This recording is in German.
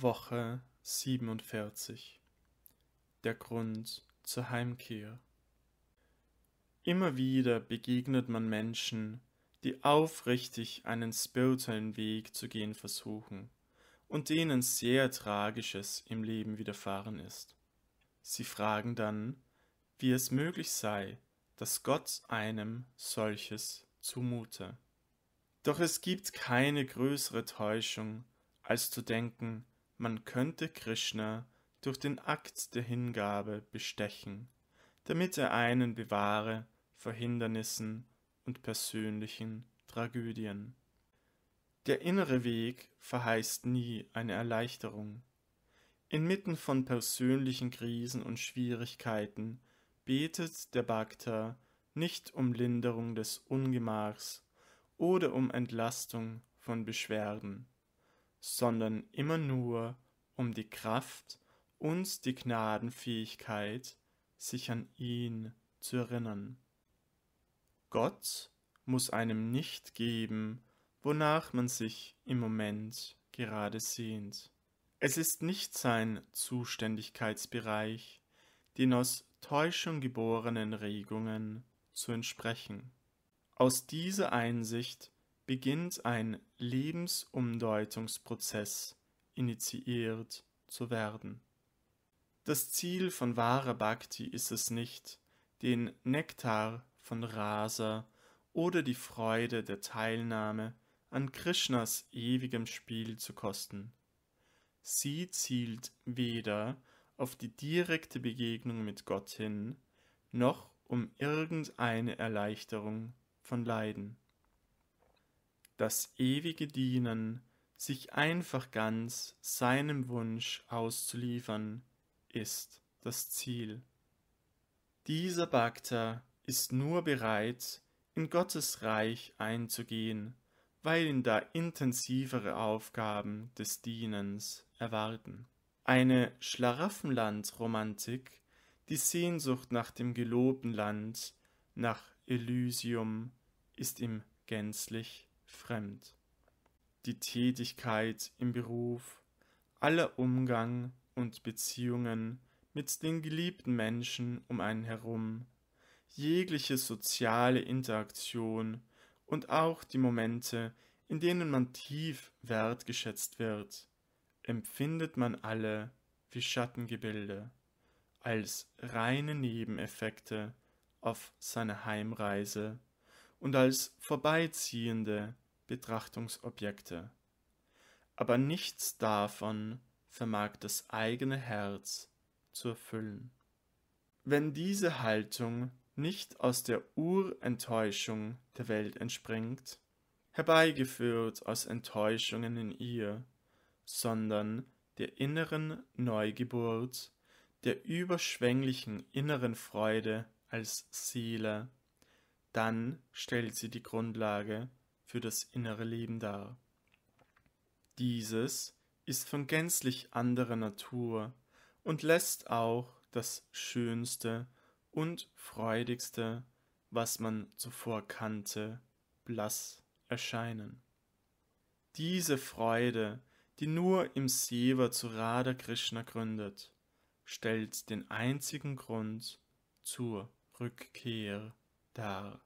Woche 47 Der Grund zur Heimkehr Immer wieder begegnet man Menschen, die aufrichtig einen spirituellen Weg zu gehen versuchen und denen sehr Tragisches im Leben widerfahren ist. Sie fragen dann, wie es möglich sei, dass Gott einem solches zumute. Doch es gibt keine größere Täuschung, als zu denken, man könnte Krishna durch den Akt der Hingabe bestechen, damit er einen bewahre vor Hindernissen und persönlichen Tragödien. Der innere Weg verheißt nie eine Erleichterung. Inmitten von persönlichen Krisen und Schwierigkeiten betet der Bhakta nicht um Linderung des Ungemachs oder um Entlastung von Beschwerden sondern immer nur um die Kraft und die Gnadenfähigkeit, sich an ihn zu erinnern. Gott muss einem nicht geben, wonach man sich im Moment gerade sehnt. Es ist nicht sein Zuständigkeitsbereich, den aus Täuschung geborenen Regungen zu entsprechen. Aus dieser Einsicht beginnt ein Lebensumdeutungsprozess initiiert zu werden. Das Ziel von wahrer Bhakti ist es nicht, den Nektar von Rasa oder die Freude der Teilnahme an Krishnas ewigem Spiel zu kosten. Sie zielt weder auf die direkte Begegnung mit Gott hin, noch um irgendeine Erleichterung von Leiden das ewige Dienen, sich einfach ganz seinem Wunsch auszuliefern, ist das Ziel. Dieser Bhakta ist nur bereit, in Gottes Reich einzugehen, weil ihn da intensivere Aufgaben des Dienens erwarten. Eine Schlaraffenland-Romantik, die Sehnsucht nach dem gelobten Land, nach Elysium, ist ihm gänzlich fremd. Die Tätigkeit im Beruf, aller Umgang und Beziehungen mit den geliebten Menschen um einen herum, jegliche soziale Interaktion und auch die Momente, in denen man tief wertgeschätzt wird, empfindet man alle wie Schattengebilde, als reine Nebeneffekte auf seiner Heimreise und als vorbeiziehende, Betrachtungsobjekte. Aber nichts davon vermag das eigene Herz zu erfüllen. Wenn diese Haltung nicht aus der Urenttäuschung der Welt entspringt, herbeigeführt aus Enttäuschungen in ihr, sondern der inneren Neugeburt, der überschwänglichen inneren Freude als Seele, dann stellt sie die Grundlage für das innere Leben dar. Dieses ist von gänzlich anderer Natur und lässt auch das Schönste und Freudigste, was man zuvor kannte, blass erscheinen. Diese Freude, die nur im Seva zu Radha Krishna gründet, stellt den einzigen Grund zur Rückkehr dar.